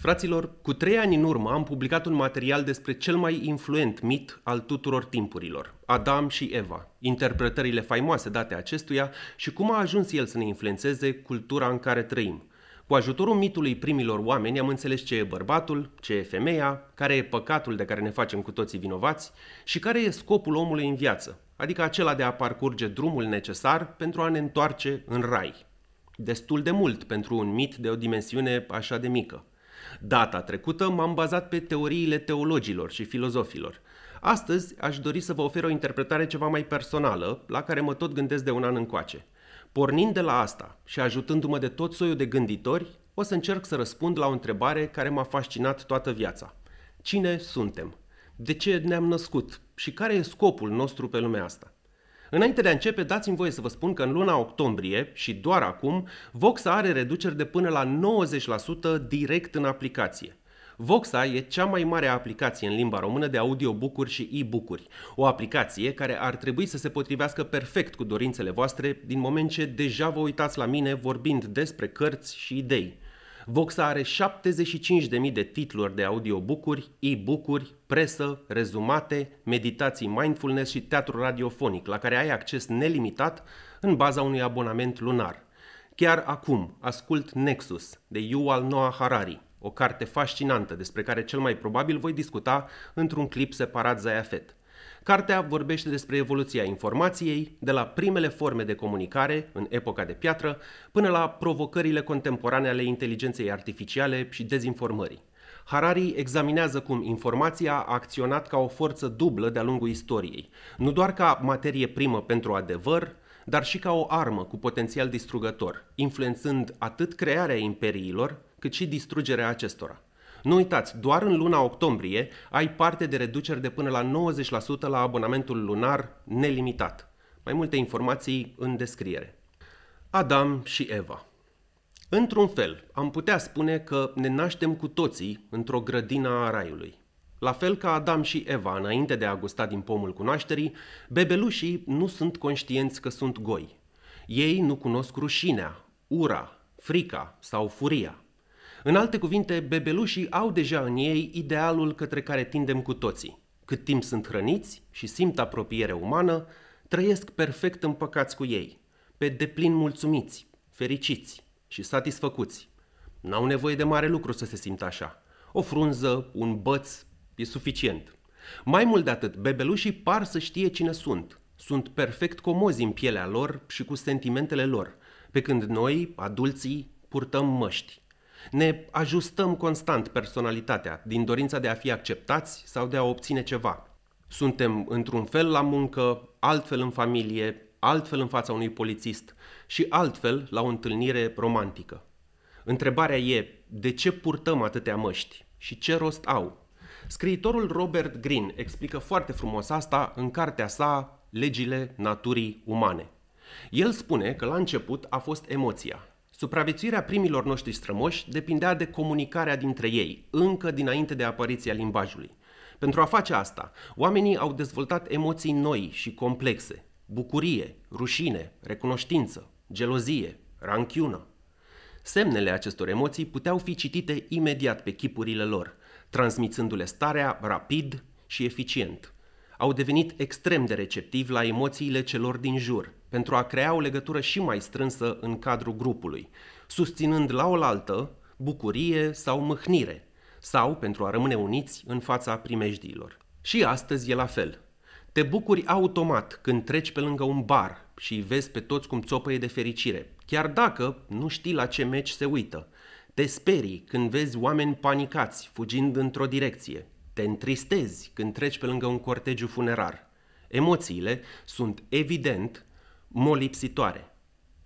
Fraților, cu trei ani în urmă am publicat un material despre cel mai influent mit al tuturor timpurilor, Adam și Eva, interpretările faimoase date acestuia și cum a ajuns el să ne influențeze cultura în care trăim. Cu ajutorul mitului primilor oameni am înțeles ce e bărbatul, ce e femeia, care e păcatul de care ne facem cu toții vinovați și care e scopul omului în viață, adică acela de a parcurge drumul necesar pentru a ne întoarce în rai. Destul de mult pentru un mit de o dimensiune așa de mică. Data trecută m-am bazat pe teoriile teologilor și filozofilor. Astăzi aș dori să vă ofer o interpretare ceva mai personală, la care mă tot gândesc de un an încoace. Pornind de la asta și ajutându-mă de tot soiul de gânditori, o să încerc să răspund la o întrebare care m-a fascinat toată viața. Cine suntem? De ce ne-am născut? Și care e scopul nostru pe lumea asta? Înainte de a începe, dați-mi voie să vă spun că în luna octombrie și doar acum, Voxa are reduceri de până la 90% direct în aplicație. Voxa e cea mai mare aplicație în limba română de audiobook-uri și e-book-uri, o aplicație care ar trebui să se potrivească perfect cu dorințele voastre din moment ce deja vă uitați la mine vorbind despre cărți și idei. Vox are 75.000 de titluri de audiobook-uri, e-book-uri, presă, rezumate, meditații mindfulness și teatru radiofonic, la care ai acces nelimitat în baza unui abonament lunar. Chiar acum ascult Nexus de Yuval Noah Harari, o carte fascinantă despre care cel mai probabil voi discuta într-un clip separat Zayafet. Cartea vorbește despre evoluția informației, de la primele forme de comunicare, în epoca de piatră, până la provocările contemporane ale inteligenței artificiale și dezinformării. Harari examinează cum informația a acționat ca o forță dublă de-a lungul istoriei, nu doar ca materie primă pentru adevăr, dar și ca o armă cu potențial distrugător, influențând atât crearea imperiilor, cât și distrugerea acestora. Nu uitați, doar în luna octombrie ai parte de reduceri de până la 90% la abonamentul lunar nelimitat. Mai multe informații în descriere. Adam și Eva Într-un fel, am putea spune că ne naștem cu toții într-o grădină a raiului. La fel ca Adam și Eva înainte de a gusta din pomul cunoașterii, bebelușii nu sunt conștienți că sunt goi. Ei nu cunosc rușinea, ura, frica sau furia – în alte cuvinte, bebelușii au deja în ei idealul către care tindem cu toții. Cât timp sunt hrăniți și simt apropiere umană, trăiesc perfect împăcați cu ei, pe deplin mulțumiți, fericiți și satisfăcuți. N-au nevoie de mare lucru să se simtă așa. O frunză, un băț, e suficient. Mai mult de atât, bebelușii par să știe cine sunt. Sunt perfect comozi în pielea lor și cu sentimentele lor, pe când noi, adulții, purtăm măști. Ne ajustăm constant personalitatea din dorința de a fi acceptați sau de a obține ceva. Suntem într-un fel la muncă, altfel în familie, altfel în fața unui polițist și altfel la o întâlnire romantică. Întrebarea e de ce purtăm atâtea măști și ce rost au? Scriitorul Robert Greene explică foarte frumos asta în cartea sa Legile naturii umane. El spune că la început a fost emoția, Supraviețuirea primilor noștri strămoși depindea de comunicarea dintre ei, încă dinainte de apariția limbajului. Pentru a face asta, oamenii au dezvoltat emoții noi și complexe, bucurie, rușine, recunoștință, gelozie, ranchiună. Semnele acestor emoții puteau fi citite imediat pe chipurile lor, transmițându-le starea rapid și eficient – au devenit extrem de receptivi la emoțiile celor din jur, pentru a crea o legătură și mai strânsă în cadrul grupului, susținând la oaltă bucurie sau mâhnire, sau pentru a rămâne uniți în fața primejdiilor. Și astăzi e la fel. Te bucuri automat când treci pe lângă un bar și îi vezi pe toți cum țopăie de fericire, chiar dacă nu știi la ce meci se uită. Te sperii când vezi oameni panicați, fugind într-o direcție, te întristezi când treci pe lângă un cortegiu funerar. Emoțiile sunt evident molipsitoare.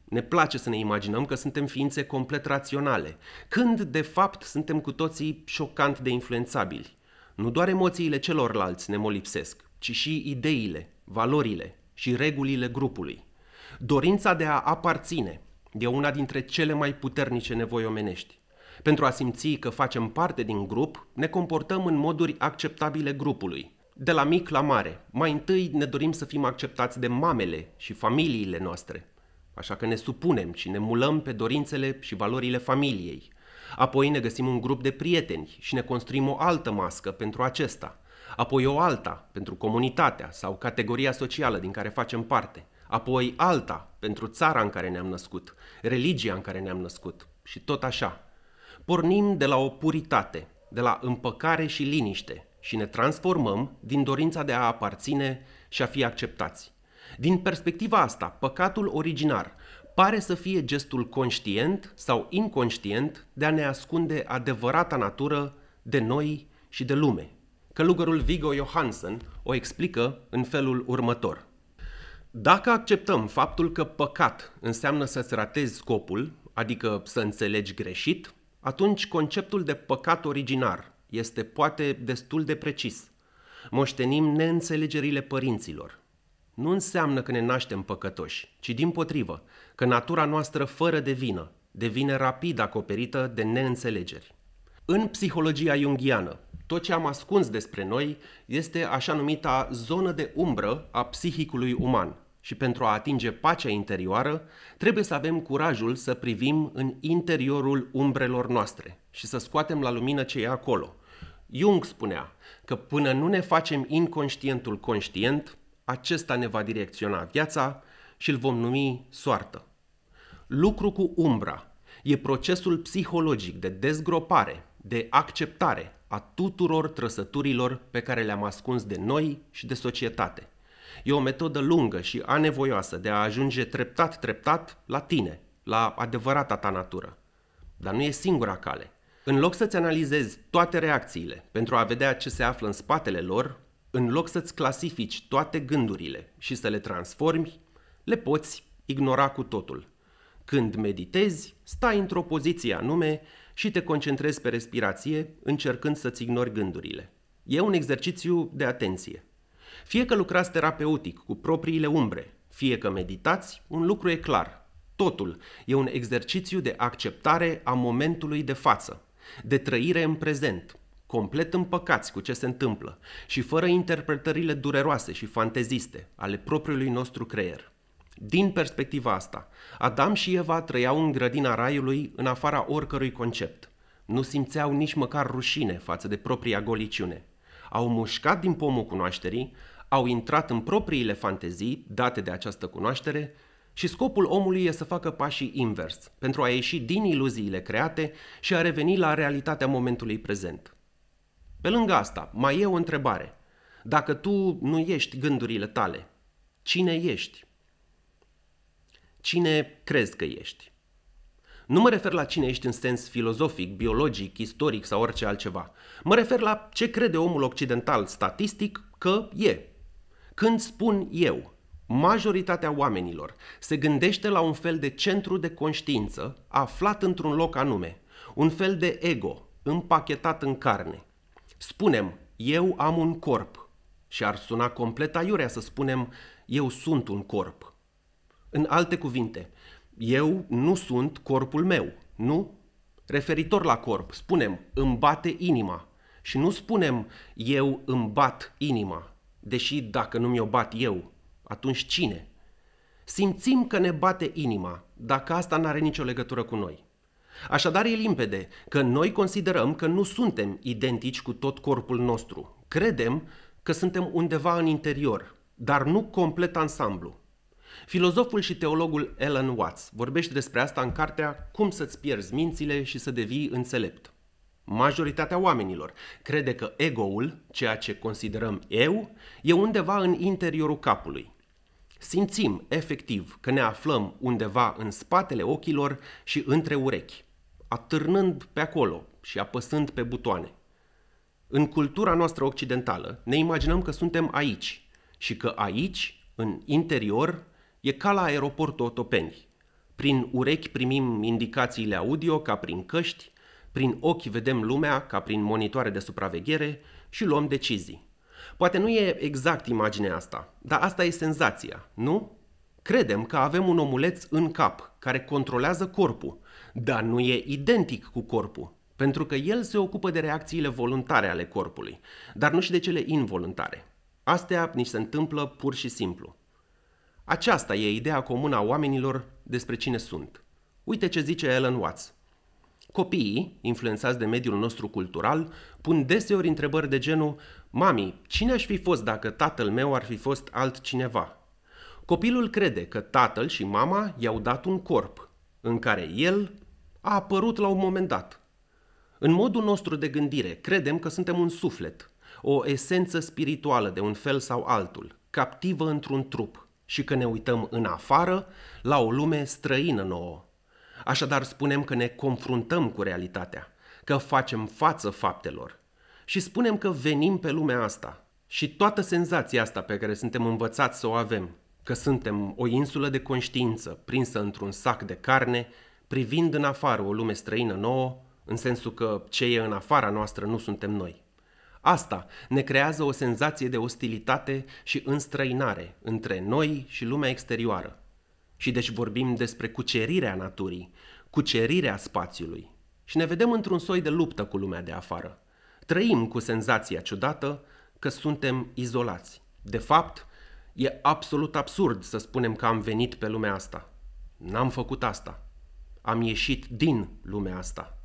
Ne place să ne imaginăm că suntem ființe complet raționale, când de fapt suntem cu toții șocant de influențabili. Nu doar emoțiile celorlalți ne molipsesc, ci și ideile, valorile și regulile grupului. Dorința de a aparține e una dintre cele mai puternice nevoi omenești. Pentru a simți că facem parte din grup, ne comportăm în moduri acceptabile grupului. De la mic la mare, mai întâi ne dorim să fim acceptați de mamele și familiile noastre. Așa că ne supunem și ne mulăm pe dorințele și valorile familiei. Apoi ne găsim un grup de prieteni și ne construim o altă mască pentru acesta. Apoi o alta pentru comunitatea sau categoria socială din care facem parte. Apoi alta pentru țara în care ne-am născut, religia în care ne-am născut și tot așa. Pornim de la o puritate, de la împăcare și liniște și ne transformăm din dorința de a aparține și a fi acceptați. Din perspectiva asta, păcatul originar pare să fie gestul conștient sau inconștient de a ne ascunde adevărata natură de noi și de lume. Călugărul Viggo Johansen o explică în felul următor. Dacă acceptăm faptul că păcat înseamnă să-ți ratezi scopul, adică să înțelegi greșit, atunci conceptul de păcat originar este poate destul de precis. Moștenim neînțelegerile părinților. Nu înseamnă că ne naștem păcătoși, ci din potrivă, că natura noastră fără de vină devine rapid acoperită de neînțelegeri. În psihologia junghiană, tot ce am ascuns despre noi este așa numita zonă de umbră a psihicului uman – și pentru a atinge pacea interioară, trebuie să avem curajul să privim în interiorul umbrelor noastre și să scoatem la lumină ce e acolo. Jung spunea că până nu ne facem inconștientul conștient, acesta ne va direcționa viața și îl vom numi soartă. Lucru cu umbra e procesul psihologic de dezgropare, de acceptare a tuturor trăsăturilor pe care le-am ascuns de noi și de societate. E o metodă lungă și anevoioasă de a ajunge treptat, treptat la tine, la adevărata ta natură. Dar nu e singura cale. În loc să-ți analizezi toate reacțiile pentru a vedea ce se află în spatele lor, în loc să-ți clasifici toate gândurile și să le transformi, le poți ignora cu totul. Când meditezi, stai într-o poziție anume și te concentrezi pe respirație, încercând să-ți ignori gândurile. E un exercițiu de atenție. Fie că lucrați terapeutic cu propriile umbre, fie că meditați, un lucru e clar. Totul e un exercițiu de acceptare a momentului de față, de trăire în prezent, complet împăcați cu ce se întâmplă și fără interpretările dureroase și fanteziste ale propriului nostru creier. Din perspectiva asta, Adam și Eva trăiau în grădina raiului în afara oricărui concept. Nu simțeau nici măcar rușine față de propria goliciune. Au mușcat din pomul cunoașterii, au intrat în propriile fantezii date de această cunoaștere și scopul omului e să facă pașii invers, pentru a ieși din iluziile create și a reveni la realitatea momentului prezent. Pe lângă asta, mai e o întrebare. Dacă tu nu ești gândurile tale, cine ești? Cine crezi că ești? Nu mă refer la cine ești în sens filozofic, biologic, istoric sau orice altceva. Mă refer la ce crede omul occidental statistic că e. Când spun eu, majoritatea oamenilor se gândește la un fel de centru de conștiință aflat într-un loc anume, un fel de ego împachetat în carne. Spunem, eu am un corp și ar suna complet aiurea să spunem, eu sunt un corp. În alte cuvinte, eu nu sunt corpul meu, nu? Referitor la corp, spunem, îmi bate inima și nu spunem, eu îmi bat inima, deși dacă nu mi-o bat eu, atunci cine? Simțim că ne bate inima, dacă asta n-are nicio legătură cu noi. Așadar e limpede că noi considerăm că nu suntem identici cu tot corpul nostru. Credem că suntem undeva în interior, dar nu complet ansamblu. Filozoful și teologul Alan Watts vorbește despre asta în cartea Cum să-ți pierzi mințile și să devii înțelept. Majoritatea oamenilor crede că egoul, ceea ce considerăm eu, e undeva în interiorul capului. Simțim efectiv că ne aflăm undeva în spatele ochilor și între urechi, atârnând pe acolo și apăsând pe butoane. În cultura noastră occidentală ne imaginăm că suntem aici și că aici, în interior, e ca la aeroportul Otopeni. Prin urechi primim indicațiile audio ca prin căști, prin ochi vedem lumea ca prin monitoare de supraveghere și luăm decizii. Poate nu e exact imaginea asta, dar asta e senzația, nu? Credem că avem un omuleț în cap care controlează corpul, dar nu e identic cu corpul, pentru că el se ocupă de reacțiile voluntare ale corpului, dar nu și de cele involuntare. Astea ni se întâmplă pur și simplu. Aceasta e ideea comună a oamenilor despre cine sunt. Uite ce zice Ellen Watts. Copiii, influențați de mediul nostru cultural, pun deseori întrebări de genul Mami, cine aș fi fost dacă tatăl meu ar fi fost altcineva? Copilul crede că tatăl și mama i-au dat un corp, în care el a apărut la un moment dat. În modul nostru de gândire, credem că suntem un suflet, o esență spirituală de un fel sau altul, captivă într-un trup, și că ne uităm în afară la o lume străină nouă, Așadar spunem că ne confruntăm cu realitatea, că facem față faptelor și spunem că venim pe lumea asta. Și toată senzația asta pe care suntem învățați să o avem, că suntem o insulă de conștiință prinsă într-un sac de carne, privind în afară o lume străină nouă, în sensul că ce e în afara noastră nu suntem noi. Asta ne creează o senzație de ostilitate și înstrăinare între noi și lumea exterioară, și deci vorbim despre cucerirea naturii, cucerirea spațiului. Și ne vedem într-un soi de luptă cu lumea de afară. Trăim cu senzația ciudată că suntem izolați. De fapt, e absolut absurd să spunem că am venit pe lumea asta. N-am făcut asta. Am ieșit din lumea asta.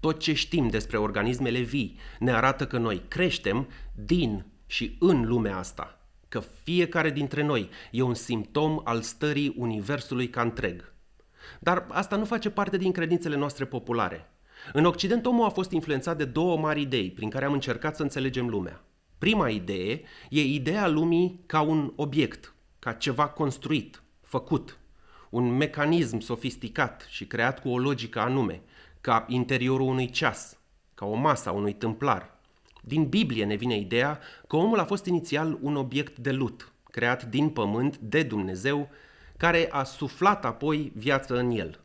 Tot ce știm despre organismele vii ne arată că noi creștem din și în lumea asta că fiecare dintre noi e un simptom al stării Universului ca întreg. Dar asta nu face parte din credințele noastre populare. În Occident, omul a fost influențat de două mari idei prin care am încercat să înțelegem lumea. Prima idee e ideea lumii ca un obiect, ca ceva construit, făcut, un mecanism sofisticat și creat cu o logică anume, ca interiorul unui ceas, ca o masă a unui tâmplar, din Biblie ne vine ideea că omul a fost inițial un obiect de lut, creat din pământ de Dumnezeu, care a suflat apoi viață în el.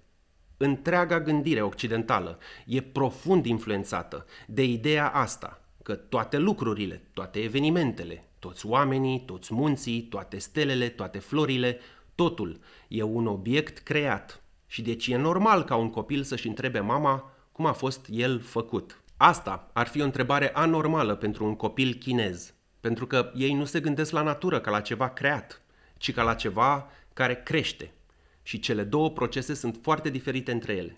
Întreaga gândire occidentală e profund influențată de ideea asta, că toate lucrurile, toate evenimentele, toți oamenii, toți munții, toate stelele, toate florile, totul e un obiect creat. Și deci e normal ca un copil să-și întrebe mama cum a fost el făcut. Asta ar fi o întrebare anormală pentru un copil chinez, pentru că ei nu se gândesc la natură ca la ceva creat, ci ca la ceva care crește. Și cele două procese sunt foarte diferite între ele.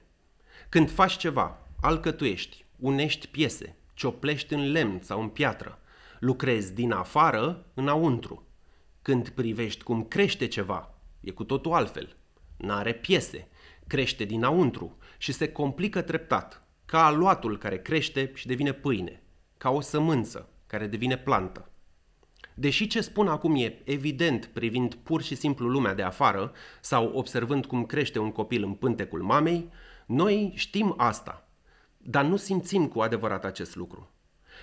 Când faci ceva, alcătuiești, unești piese, cioplești în lemn sau în piatră, lucrezi din afară înăuntru. Când privești cum crește ceva, e cu totul altfel. N-are piese, crește dinăuntru și se complică treptat – ca aluatul care crește și devine pâine, ca o sămânță care devine plantă. Deși ce spun acum e evident privind pur și simplu lumea de afară sau observând cum crește un copil în pântecul mamei, noi știm asta, dar nu simțim cu adevărat acest lucru.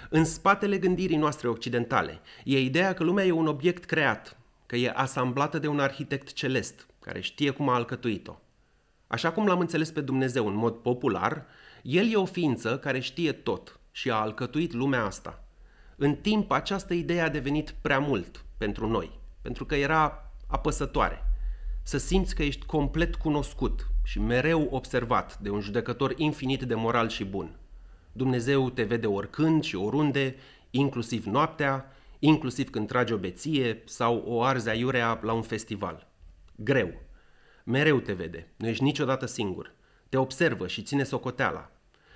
În spatele gândirii noastre occidentale e ideea că lumea e un obiect creat, că e asamblată de un arhitect celest care știe cum a alcătuit-o. Așa cum l-am înțeles pe Dumnezeu în mod popular, el e o ființă care știe tot și a alcătuit lumea asta. În timp, această idee a devenit prea mult pentru noi, pentru că era apăsătoare. Să simți că ești complet cunoscut și mereu observat de un judecător infinit de moral și bun. Dumnezeu te vede oricând și oriunde, inclusiv noaptea, inclusiv când tragi o beție sau o arzi aiurea la un festival. Greu. Mereu te vede, nu ești niciodată singur – te observă și ține socoteala.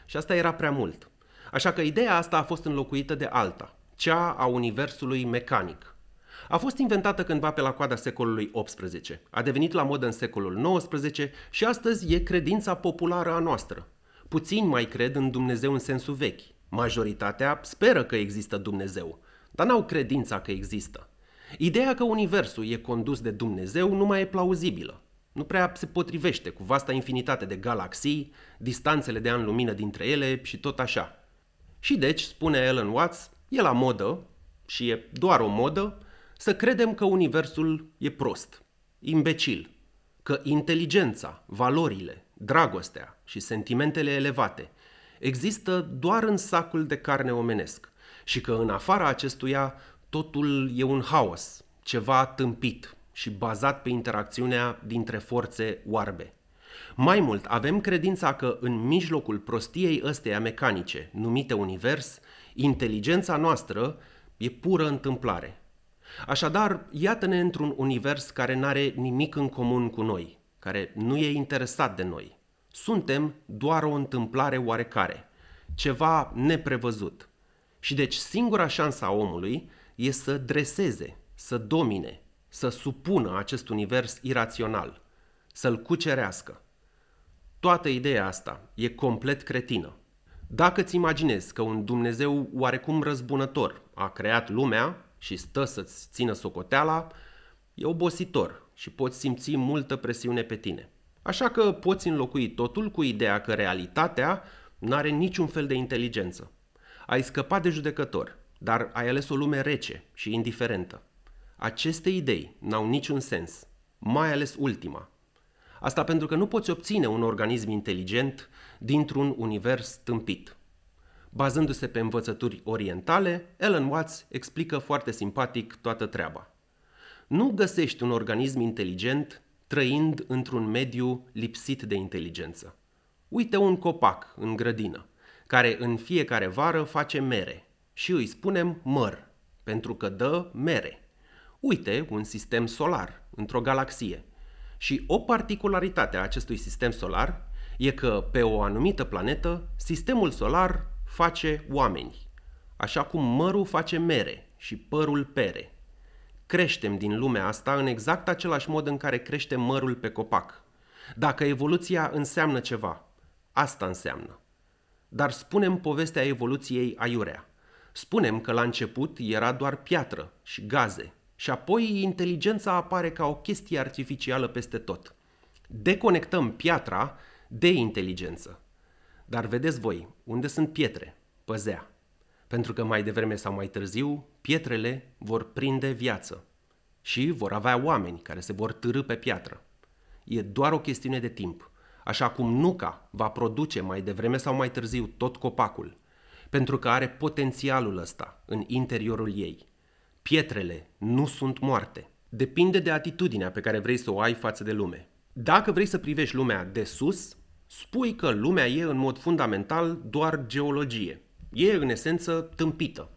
Și asta era prea mult. Așa că ideea asta a fost înlocuită de alta, cea a universului mecanic. A fost inventată cândva pe la coada secolului XVIII, a devenit la modă în secolul XIX și astăzi e credința populară a noastră. Puțini mai cred în Dumnezeu în sensul vechi. Majoritatea speră că există Dumnezeu, dar n-au credința că există. Ideea că Universul e condus de Dumnezeu nu mai e plauzibilă nu prea se potrivește cu vasta infinitate de galaxii, distanțele de ani lumină dintre ele și tot așa. Și deci, spune Alan Watts, e la modă, și e doar o modă, să credem că universul e prost, imbecil, că inteligența, valorile, dragostea și sentimentele elevate există doar în sacul de carne omenesc și că în afara acestuia totul e un haos, ceva tâmpit, și bazat pe interacțiunea dintre forțe oarbe. Mai mult, avem credința că în mijlocul prostiei ăsteia mecanice, numite univers, inteligența noastră e pură întâmplare. Așadar, iată-ne într-un univers care n-are nimic în comun cu noi, care nu e interesat de noi. Suntem doar o întâmplare oarecare, ceva neprevăzut. Și deci singura a omului e să dreseze, să domine, să supună acest univers irațional, să-l cucerească. Toată ideea asta e complet cretină. Dacă îți imaginezi că un Dumnezeu oarecum răzbunător a creat lumea și stă să-ți țină socoteala, e obositor și poți simți multă presiune pe tine. Așa că poți înlocui totul cu ideea că realitatea nu are niciun fel de inteligență. Ai scăpat de judecător, dar ai ales o lume rece și indiferentă. Aceste idei n-au niciun sens, mai ales ultima. Asta pentru că nu poți obține un organism inteligent dintr-un univers tâmpit. Bazându-se pe învățături orientale, Ellen Watts explică foarte simpatic toată treaba. Nu găsești un organism inteligent trăind într-un mediu lipsit de inteligență. Uite un copac în grădină, care în fiecare vară face mere și îi spunem măr, pentru că dă mere uite, un sistem solar într-o galaxie. Și o particularitate a acestui sistem solar e că pe o anumită planetă, sistemul solar face oameni, așa cum mărul face mere și părul pere. Creștem din lumea asta în exact același mod în care crește mărul pe copac. Dacă evoluția înseamnă ceva, asta înseamnă. Dar spunem povestea evoluției aiurea. Spunem că la început era doar piatră și gaze și apoi inteligența apare ca o chestie artificială peste tot. Deconectăm piatra de inteligență. Dar vedeți voi, unde sunt pietre? Păzea. Pentru că mai devreme sau mai târziu, pietrele vor prinde viață și vor avea oameni care se vor târâ pe piatră. E doar o chestiune de timp, așa cum nuca va produce mai devreme sau mai târziu tot copacul, pentru că are potențialul ăsta în interiorul ei – Pietrele nu sunt moarte. Depinde de atitudinea pe care vrei să o ai față de lume. Dacă vrei să privești lumea de sus, spui că lumea e în mod fundamental doar geologie. E în esență tâmpită.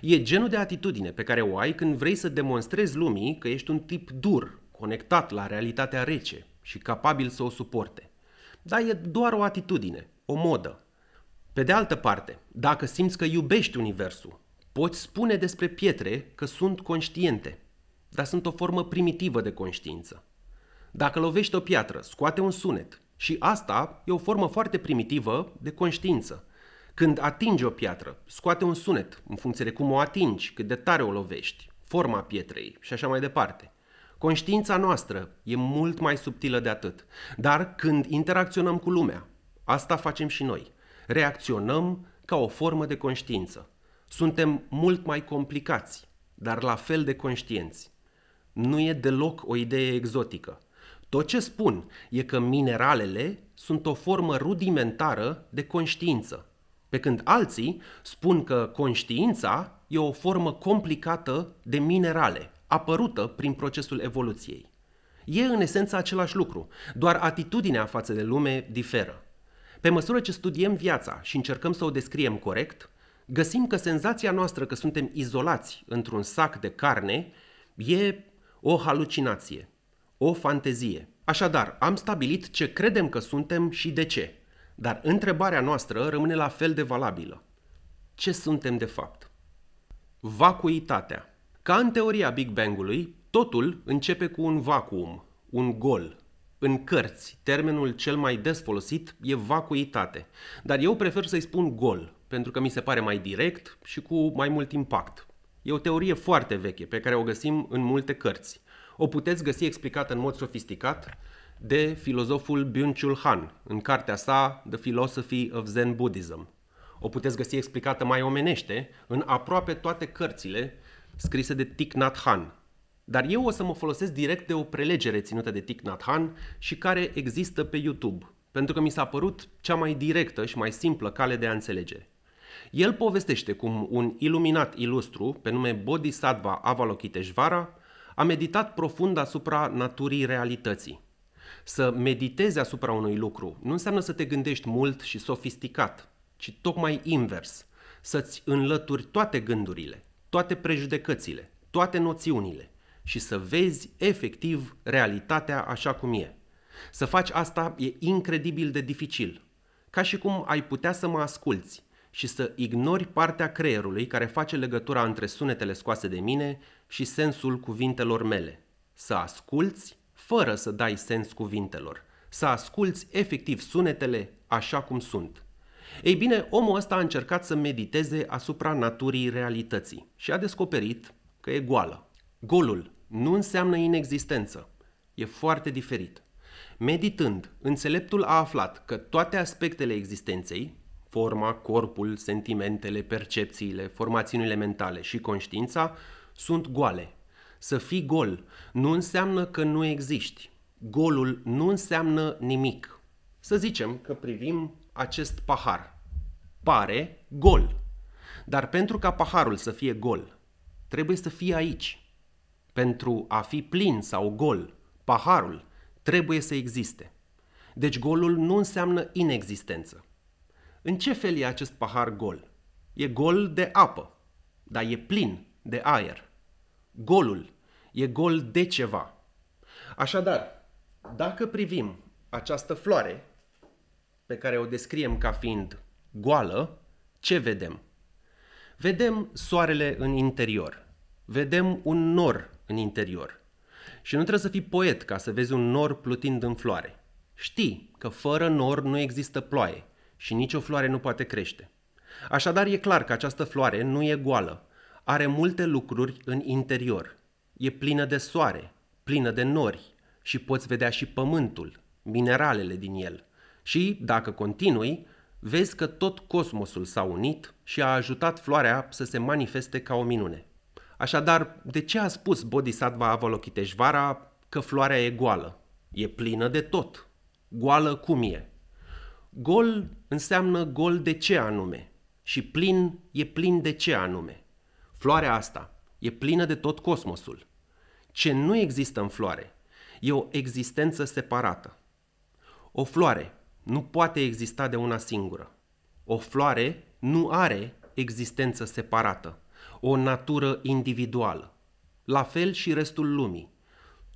E genul de atitudine pe care o ai când vrei să demonstrezi lumii că ești un tip dur, conectat la realitatea rece și capabil să o suporte. Dar e doar o atitudine, o modă. Pe de altă parte, dacă simți că iubești universul Poți spune despre pietre că sunt conștiente, dar sunt o formă primitivă de conștiință. Dacă lovești o piatră, scoate un sunet și asta e o formă foarte primitivă de conștiință. Când atingi o piatră, scoate un sunet în funcție de cum o atingi, cât de tare o lovești, forma pietrei și așa mai departe. Conștiința noastră e mult mai subtilă de atât, dar când interacționăm cu lumea, asta facem și noi. Reacționăm ca o formă de conștiință. Suntem mult mai complicați, dar la fel de conștienți. Nu e deloc o idee exotică. Tot ce spun e că mineralele sunt o formă rudimentară de conștiință, pe când alții spun că conștiința e o formă complicată de minerale, apărută prin procesul evoluției. E în esență același lucru, doar atitudinea față de lume diferă. Pe măsură ce studiem viața și încercăm să o descriem corect, găsim că senzația noastră că suntem izolați într-un sac de carne e o halucinație, o fantezie. Așadar, am stabilit ce credem că suntem și de ce, dar întrebarea noastră rămâne la fel de valabilă. Ce suntem de fapt? Vacuitatea. Ca în teoria Big Bang-ului, totul începe cu un vacuum, un gol. În cărți, termenul cel mai des folosit e vacuitate, dar eu prefer să-i spun gol, pentru că mi se pare mai direct și cu mai mult impact. E o teorie foarte veche pe care o găsim în multe cărți. O puteți găsi explicată în mod sofisticat de filozoful Byung-Chul Han în cartea sa The Philosophy of Zen Buddhism. O puteți găsi explicată mai omenește în aproape toate cărțile scrise de Thich Nhat Han. Dar eu o să mă folosesc direct de o prelegere ținută de Thich Nhat Han și care există pe YouTube, pentru că mi s-a părut cea mai directă și mai simplă cale de a înțelege. El povestește cum un iluminat ilustru, pe nume Bodhisattva Avalokiteshvara, a meditat profund asupra naturii realității. Să meditezi asupra unui lucru nu înseamnă să te gândești mult și sofisticat, ci tocmai invers, să-ți înlături toate gândurile, toate prejudecățile, toate noțiunile și să vezi efectiv realitatea așa cum e. Să faci asta e incredibil de dificil, ca și cum ai putea să mă asculți, și să ignori partea creierului care face legătura între sunetele scoase de mine și sensul cuvintelor mele. Să asculți fără să dai sens cuvintelor. Să asculți efectiv sunetele așa cum sunt. Ei bine, omul ăsta a încercat să mediteze asupra naturii realității și a descoperit că e goală. Golul nu înseamnă inexistență. E foarte diferit. Meditând, înțeleptul a aflat că toate aspectele existenței, forma, corpul, sentimentele, percepțiile, formațiunile mentale și conștiința sunt goale. Să fii gol nu înseamnă că nu existi. Golul nu înseamnă nimic. Să zicem că privim acest pahar. Pare gol. Dar pentru ca paharul să fie gol, trebuie să fie aici. Pentru a fi plin sau gol, paharul trebuie să existe. Deci golul nu înseamnă inexistență. În ce fel e acest pahar gol? E gol de apă, dar e plin de aer. Golul e gol de ceva. Așadar, dacă privim această floare pe care o descriem ca fiind goală, ce vedem? Vedem soarele în interior. Vedem un nor în interior. Și nu trebuie să fii poet ca să vezi un nor plutind în floare. Știi că fără nor nu există ploaie și nicio floare nu poate crește. Așadar, e clar că această floare nu e goală, are multe lucruri în interior. E plină de soare, plină de nori și poți vedea și pământul, mineralele din el. Și, dacă continui, vezi că tot cosmosul s-a unit și a ajutat floarea să se manifeste ca o minune. Așadar, de ce a spus Bodhisattva Avalokiteshvara că floarea e goală? E plină de tot. Goală cum e? Gol înseamnă gol de ce anume și plin e plin de ce anume. Floarea asta e plină de tot cosmosul. Ce nu există în floare e o existență separată. O floare nu poate exista de una singură. O floare nu are existență separată, o natură individuală. La fel și restul lumii.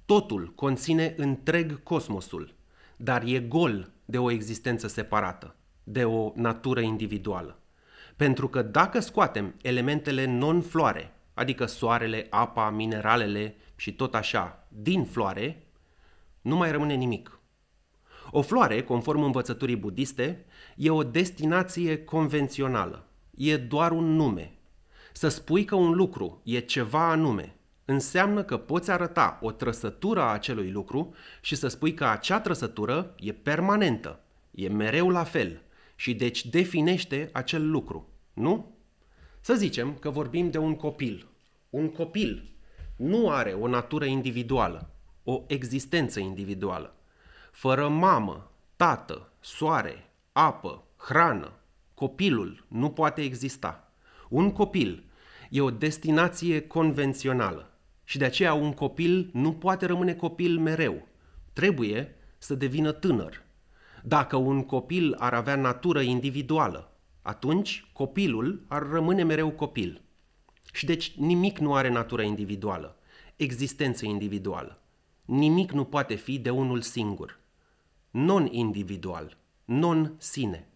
Totul conține întreg cosmosul, dar e gol de o existență separată, de o natură individuală. Pentru că dacă scoatem elementele non-floare, adică soarele, apa, mineralele și tot așa, din floare, nu mai rămâne nimic. O floare, conform învățăturii budiste, e o destinație convențională. E doar un nume. Să spui că un lucru e ceva anume înseamnă că poți arăta o trăsătură a acelui lucru și să spui că acea trăsătură e permanentă, e mereu la fel și deci definește acel lucru, nu? Să zicem că vorbim de un copil. Un copil nu are o natură individuală, o existență individuală. Fără mamă, tată, soare, apă, hrană, copilul nu poate exista. Un copil e o destinație convențională. Și de aceea un copil nu poate rămâne copil mereu. Trebuie să devină tânăr. Dacă un copil ar avea natură individuală, atunci copilul ar rămâne mereu copil. Și deci nimic nu are natură individuală, existență individuală. Nimic nu poate fi de unul singur. Non-individual, non-sine.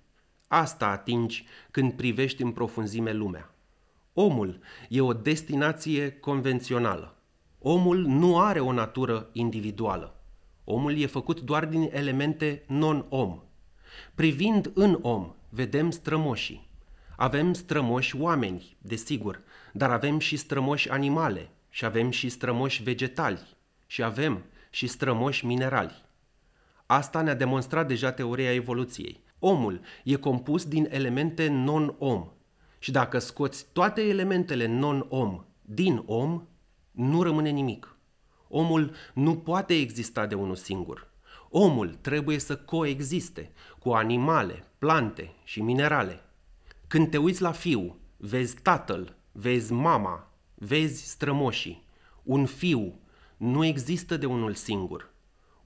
Asta atingi când privești în profunzime lumea. Omul e o destinație convențională omul nu are o natură individuală. Omul e făcut doar din elemente non-om. Privind în om, vedem strămoșii. Avem strămoși oameni, desigur, dar avem și strămoși animale, și avem și strămoși vegetali, și avem și strămoși minerali. Asta ne-a demonstrat deja teoria evoluției. Omul e compus din elemente non-om și dacă scoți toate elementele non-om din om, nu rămâne nimic. Omul nu poate exista de unul singur. Omul trebuie să coexiste cu animale, plante și minerale. Când te uiți la fiu, vezi tatăl, vezi mama, vezi strămoșii. Un fiu nu există de unul singur.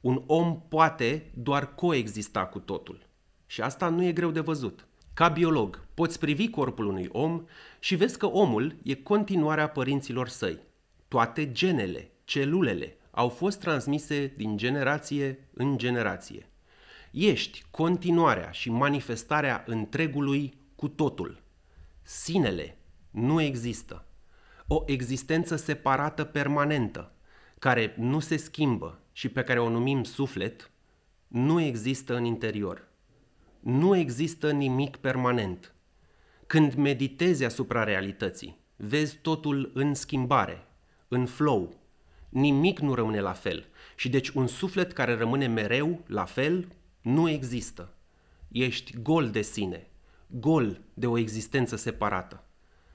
Un om poate doar coexista cu totul. Și asta nu e greu de văzut. Ca biolog, poți privi corpul unui om și vezi că omul e continuarea părinților săi toate genele, celulele, au fost transmise din generație în generație. Ești continuarea și manifestarea întregului cu totul. Sinele nu există. O existență separată permanentă, care nu se schimbă și pe care o numim suflet, nu există în interior. Nu există nimic permanent. Când meditezi asupra realității, vezi totul în schimbare, în flow. Nimic nu rămâne la fel. Și deci un suflet care rămâne mereu la fel nu există. Ești gol de sine, gol de o existență separată.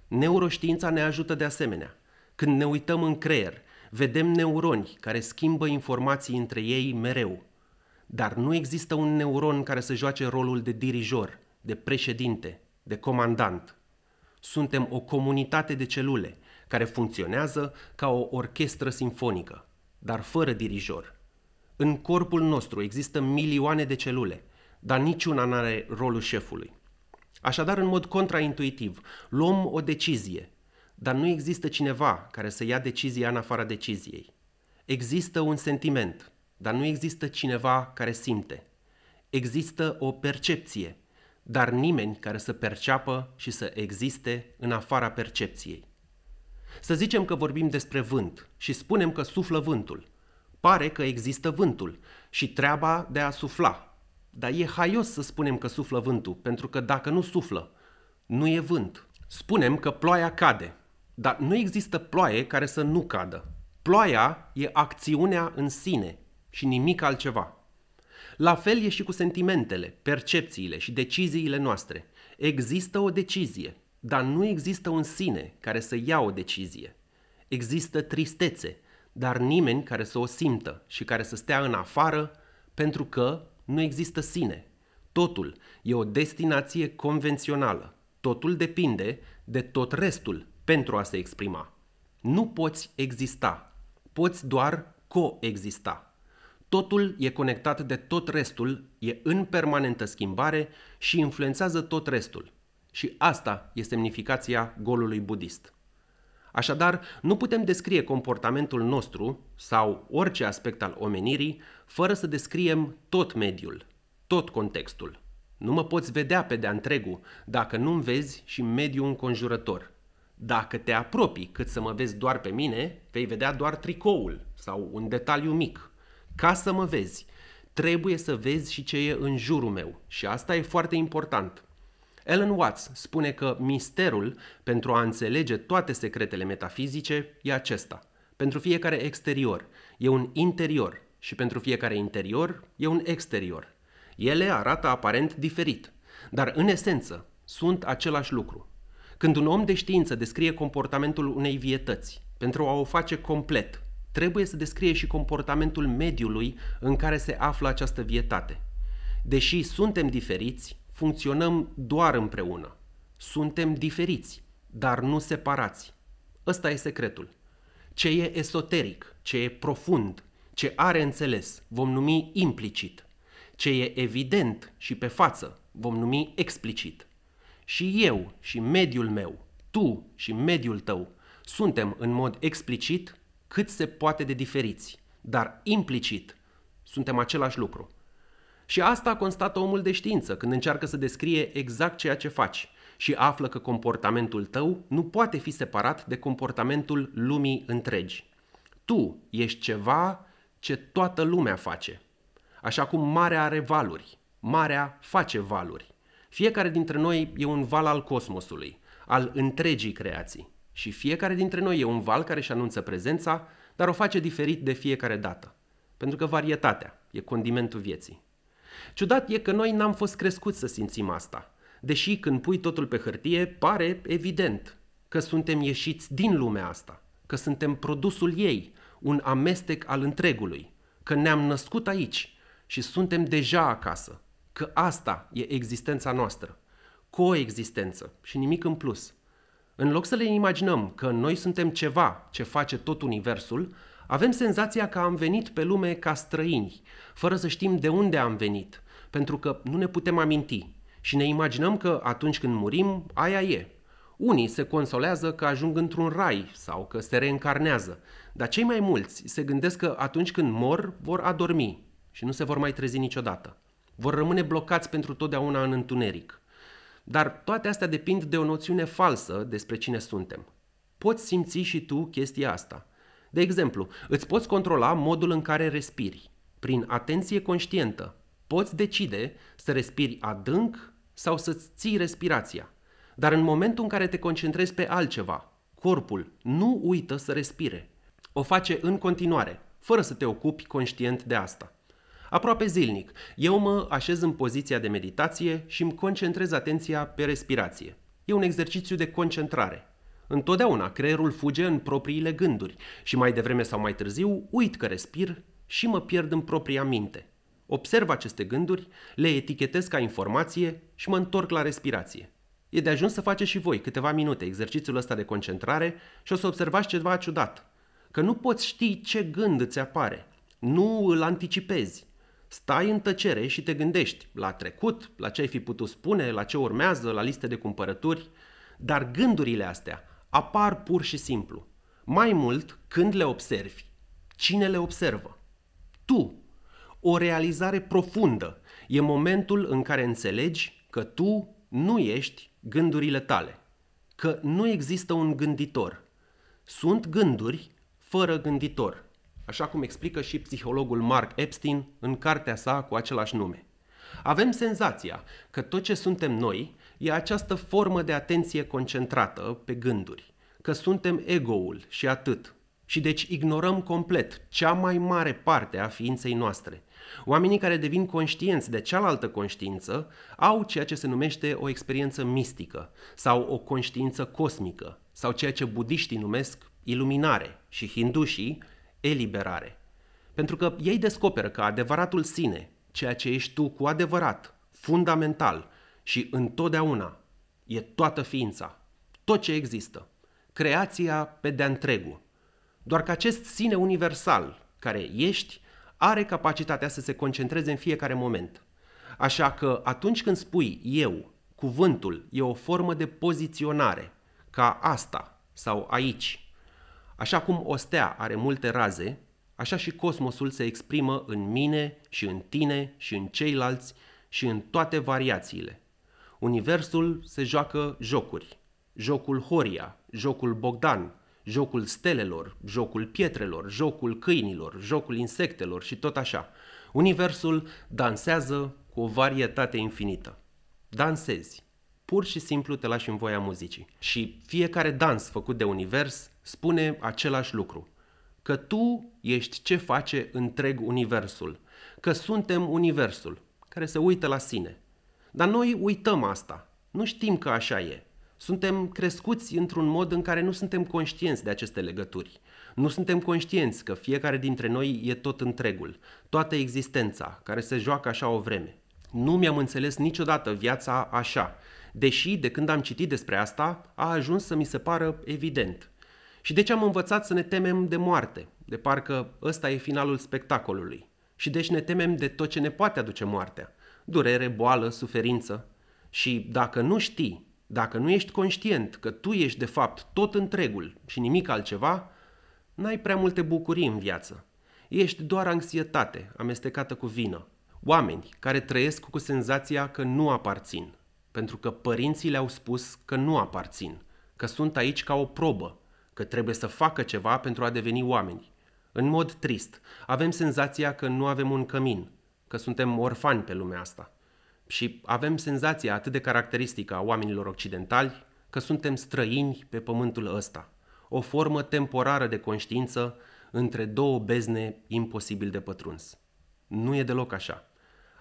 Neuroștiința ne ajută de asemenea. Când ne uităm în creier, vedem neuroni care schimbă informații între ei mereu. Dar nu există un neuron care să joace rolul de dirijor, de președinte, de comandant. Suntem o comunitate de celule – care funcționează ca o orchestră simfonică, dar fără dirijor. În corpul nostru există milioane de celule, dar niciuna nu are rolul șefului. Așadar, în mod contraintuitiv, luăm o decizie, dar nu există cineva care să ia decizia în afara deciziei. Există un sentiment, dar nu există cineva care simte. Există o percepție, dar nimeni care să perceapă și să existe în afara percepției. Să zicem că vorbim despre vânt și spunem că suflă vântul. Pare că există vântul și treaba de a sufla. Dar e haios să spunem că suflă vântul, pentru că dacă nu suflă, nu e vânt. Spunem că ploaia cade, dar nu există ploaie care să nu cadă. Ploaia e acțiunea în sine și nimic altceva. La fel e și cu sentimentele, percepțiile și deciziile noastre. Există o decizie, dar nu există un sine care să ia o decizie. Există tristețe, dar nimeni care să o simtă și care să stea în afară pentru că nu există sine. Totul e o destinație convențională. Totul depinde de tot restul pentru a se exprima. Nu poți exista, poți doar coexista. Totul e conectat de tot restul, e în permanentă schimbare și influențează tot restul. Și asta este semnificația golului budist. Așadar, nu putem descrie comportamentul nostru sau orice aspect al omenirii fără să descriem tot mediul, tot contextul. Nu mă poți vedea pe de întregu întregul dacă nu-mi vezi și mediul înconjurător. Dacă te apropii cât să mă vezi doar pe mine, vei vedea doar tricoul sau un detaliu mic. Ca să mă vezi, trebuie să vezi și ce e în jurul meu și asta e foarte important – Ellen Watts spune că misterul pentru a înțelege toate secretele metafizice e acesta. Pentru fiecare exterior e un interior și pentru fiecare interior e un exterior. Ele arată aparent diferit, dar în esență sunt același lucru. Când un om de știință descrie comportamentul unei vietăți, pentru a o face complet, trebuie să descrie și comportamentul mediului în care se află această vietate. Deși suntem diferiți, funcționăm doar împreună. Suntem diferiți, dar nu separați. Ăsta e secretul. Ce e esoteric, ce e profund, ce are înțeles, vom numi implicit. Ce e evident și pe față, vom numi explicit. Și eu și mediul meu, tu și mediul tău, suntem în mod explicit cât se poate de diferiți, dar implicit suntem același lucru. Și asta constată omul de știință când încearcă să descrie exact ceea ce faci și află că comportamentul tău nu poate fi separat de comportamentul lumii întregi. Tu ești ceva ce toată lumea face. Așa cum marea are valuri, marea face valuri. Fiecare dintre noi e un val al cosmosului, al întregii creații. Și fiecare dintre noi e un val care își anunță prezența, dar o face diferit de fiecare dată. Pentru că varietatea e condimentul vieții. Ciudat e că noi n-am fost crescuți să simțim asta, deși când pui totul pe hârtie pare evident că suntem ieșiți din lumea asta, că suntem produsul ei, un amestec al întregului, că ne-am născut aici și suntem deja acasă, că asta e existența noastră, coexistență și nimic în plus. În loc să le imaginăm că noi suntem ceva ce face tot universul, avem senzația că am venit pe lume ca străini, fără să știm de unde am venit, pentru că nu ne putem aminti și ne imaginăm că atunci când murim, aia e. Unii se consolează că ajung într-un rai sau că se reîncarnează, dar cei mai mulți se gândesc că atunci când mor, vor adormi și nu se vor mai trezi niciodată. Vor rămâne blocați pentru totdeauna în întuneric. Dar toate astea depind de o noțiune falsă despre cine suntem. Poți simți și tu chestia asta – de exemplu, îți poți controla modul în care respiri. Prin atenție conștientă, poți decide să respiri adânc sau să-ți ții respirația. Dar în momentul în care te concentrezi pe altceva, corpul nu uită să respire. O face în continuare, fără să te ocupi conștient de asta. Aproape zilnic, eu mă așez în poziția de meditație și îmi concentrez atenția pe respirație. E un exercițiu de concentrare, Întotdeauna creierul fuge în propriile gânduri și mai devreme sau mai târziu uit că respir și mă pierd în propria minte. Observ aceste gânduri, le etichetez ca informație și mă întorc la respirație. E de ajuns să faceți și voi câteva minute exercițiul ăsta de concentrare și o să observați ceva ciudat. Că nu poți ști ce gând îți apare. Nu îl anticipezi. Stai în tăcere și te gândești la trecut, la ce ai fi putut spune, la ce urmează, la liste de cumpărături. Dar gândurile astea apar pur și simplu. Mai mult când le observi. Cine le observă? Tu. O realizare profundă e momentul în care înțelegi că tu nu ești gândurile tale, că nu există un gânditor. Sunt gânduri fără gânditor, așa cum explică și psihologul Mark Epstein în cartea sa cu același nume. Avem senzația că tot ce suntem noi e această formă de atenție concentrată pe gânduri, că suntem egoul și atât. Și deci ignorăm complet cea mai mare parte a ființei noastre. Oamenii care devin conștienți de cealaltă conștiință au ceea ce se numește o experiență mistică sau o conștiință cosmică sau ceea ce budiștii numesc iluminare și hindușii eliberare. Pentru că ei descoperă că adevăratul sine, ceea ce ești tu cu adevărat, fundamental, și întotdeauna e toată ființa, tot ce există, creația pe de întregul. Doar că acest sine universal, care ești, are capacitatea să se concentreze în fiecare moment. Așa că atunci când spui eu, cuvântul e o formă de poziționare, ca asta sau aici. Așa cum o stea are multe raze, așa și cosmosul se exprimă în mine și în tine și în ceilalți și în toate variațiile. Universul se joacă jocuri. Jocul Horia, jocul Bogdan, jocul stelelor, jocul pietrelor, jocul câinilor, jocul insectelor și tot așa. Universul dansează cu o varietate infinită. Dansezi. Pur și simplu te lași în voia muzicii. Și fiecare dans făcut de univers spune același lucru. Că tu ești ce face întreg universul. Că suntem universul, care se uită la sine, dar noi uităm asta. Nu știm că așa e. Suntem crescuți într-un mod în care nu suntem conștienți de aceste legături. Nu suntem conștienți că fiecare dintre noi e tot întregul, toată existența, care se joacă așa o vreme. Nu mi-am înțeles niciodată viața așa, deși de când am citit despre asta a ajuns să mi se pară evident. Și deci am învățat să ne temem de moarte, de parcă ăsta e finalul spectacolului. Și deci ne temem de tot ce ne poate aduce moartea – durere, boală, suferință. Și dacă nu știi, dacă nu ești conștient că tu ești de fapt tot întregul și nimic altceva, n-ai prea multe bucurii în viață. Ești doar anxietate amestecată cu vină. Oameni care trăiesc cu senzația că nu aparțin, pentru că părinții le-au spus că nu aparțin, că sunt aici ca o probă, că trebuie să facă ceva pentru a deveni oameni. În mod trist, avem senzația că nu avem un cămin, că suntem orfani pe lumea asta. Și avem senzația atât de caracteristică a oamenilor occidentali că suntem străini pe pământul ăsta, o formă temporară de conștiință între două bezne imposibil de pătruns. Nu e deloc așa.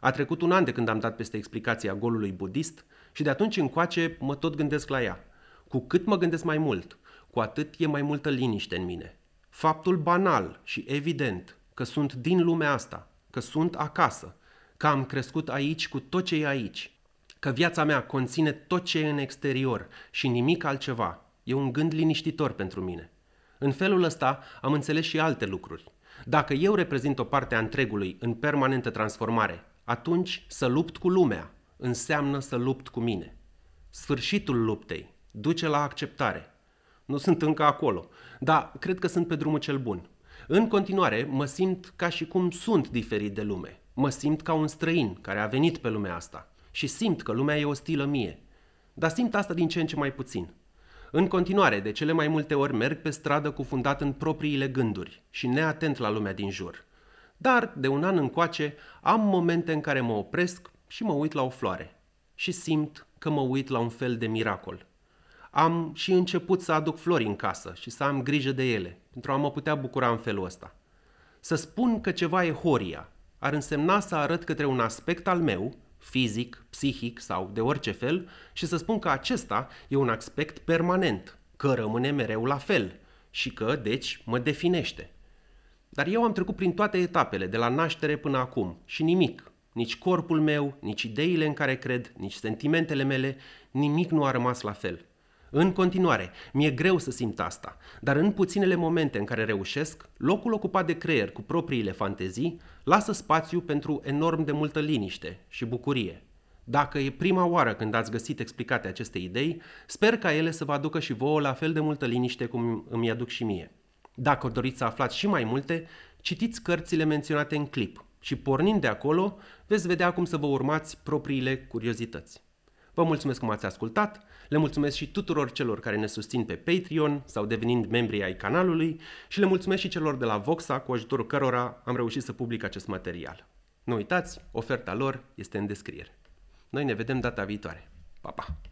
A trecut un an de când am dat peste explicația golului budist și de atunci încoace mă tot gândesc la ea. Cu cât mă gândesc mai mult, cu atât e mai multă liniște în mine. Faptul banal și evident că sunt din lumea asta – că sunt acasă, că am crescut aici cu tot ce e aici, că viața mea conține tot ce e în exterior și nimic altceva. E un gând liniștitor pentru mine. În felul ăsta am înțeles și alte lucruri. Dacă eu reprezint o parte a întregului în permanentă transformare, atunci să lupt cu lumea înseamnă să lupt cu mine. Sfârșitul luptei duce la acceptare. Nu sunt încă acolo, dar cred că sunt pe drumul cel bun. În continuare, mă simt ca și cum sunt diferit de lume. Mă simt ca un străin care a venit pe lumea asta și simt că lumea e ostilă mie. Dar simt asta din ce în ce mai puțin. În continuare, de cele mai multe ori merg pe stradă cufundat în propriile gânduri și neatent la lumea din jur. Dar, de un an încoace, am momente în care mă opresc și mă uit la o floare și simt că mă uit la un fel de miracol. Am și început să aduc flori în casă și să am grijă de ele pentru a mă putea bucura în felul ăsta. Să spun că ceva e horia ar însemna să arăt către un aspect al meu, fizic, psihic sau de orice fel, și să spun că acesta e un aspect permanent, că rămâne mereu la fel și că, deci, mă definește. Dar eu am trecut prin toate etapele, de la naștere până acum, și nimic, nici corpul meu, nici ideile în care cred, nici sentimentele mele, nimic nu a rămas la fel – în continuare, mi-e greu să simt asta, dar în puținele momente în care reușesc, locul ocupat de creier cu propriile fantezii lasă spațiu pentru enorm de multă liniște și bucurie. Dacă e prima oară când ați găsit explicate aceste idei, sper ca ele să vă aducă și vouă la fel de multă liniște cum îmi aduc și mie. Dacă doriți să aflați și mai multe, citiți cărțile menționate în clip și pornind de acolo, veți vedea cum să vă urmați propriile curiozități. Vă mulțumesc cum ați ascultat, le mulțumesc și tuturor celor care ne susțin pe Patreon sau devenind membri ai canalului și le mulțumesc și celor de la Voxa cu ajutorul cărora am reușit să public acest material. Nu uitați, oferta lor este în descriere. Noi ne vedem data viitoare. Pa, pa!